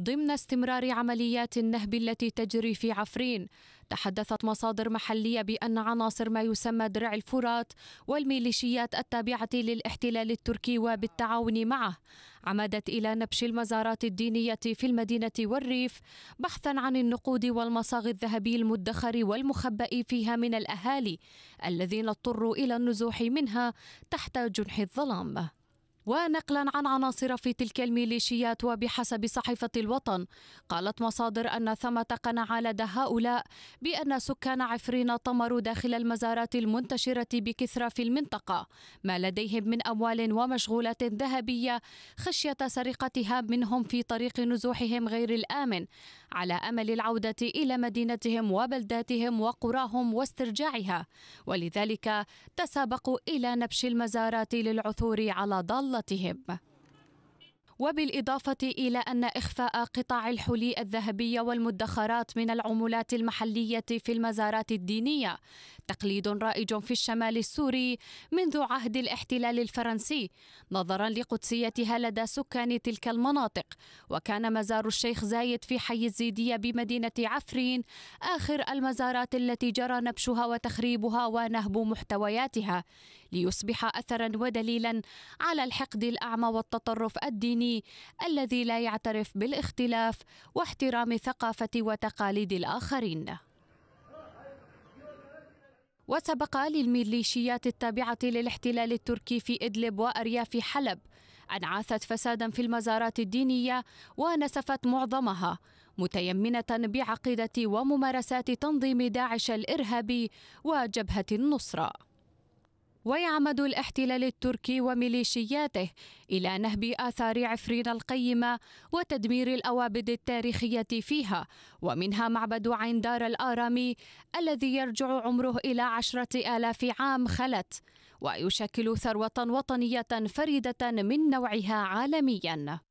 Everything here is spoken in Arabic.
ضمن استمرار عمليات النهب التي تجري في عفرين تحدثت مصادر محلية بأن عناصر ما يسمى درع الفرات والميليشيات التابعة للاحتلال التركي وبالتعاون معه عمدت إلى نبش المزارات الدينية في المدينة والريف بحثا عن النقود والمصاغ الذهبي المدخر والمخبأ فيها من الأهالي الذين اضطروا إلى النزوح منها تحت جنح الظلام ونقلا عن عناصر في تلك الميليشيات وبحسب صحيفة الوطن قالت مصادر أن ثمة قناعة لدى هؤلاء بأن سكان عفرين طمروا داخل المزارات المنتشرة بكثرة في المنطقة ما لديهم من أموال ومشغولات ذهبية خشية سرقتها منهم في طريق نزوحهم غير الآمن على أمل العودة إلى مدينتهم وبلداتهم وقراهم واسترجاعها ولذلك تسابقوا إلى نبش المزارات للعثور على ضالة 他。وبالإضافة إلى أن إخفاء قطاع الحلي الذهبية والمدخرات من العملات المحلية في المزارات الدينية تقليد رائج في الشمال السوري منذ عهد الاحتلال الفرنسي نظرا لقدسيتها لدى سكان تلك المناطق وكان مزار الشيخ زايد في حي الزيدية بمدينة عفرين آخر المزارات التي جرى نبشها وتخريبها ونهب محتوياتها ليصبح أثرا ودليلا على الحقد الأعمى والتطرف الديني الإسلامي الذي لا يعترف بالاختلاف واحترام ثقافة وتقاليد الآخرين وسبق للميليشيات التابعة للاحتلال التركي في إدلب وأرياف حلب أن عاثت فسادا في المزارات الدينية ونسفت معظمها متيمنة بعقيدة وممارسات تنظيم داعش الإرهابي وجبهة النصرة ويعمد الاحتلال التركي وميليشياته إلى نهب آثار عفرين القيمة وتدمير الأوابد التاريخية فيها ومنها معبد عين دار الآرامي الذي يرجع عمره إلى عشرة آلاف عام خلت ويشكل ثروة وطنية فريدة من نوعها عالميا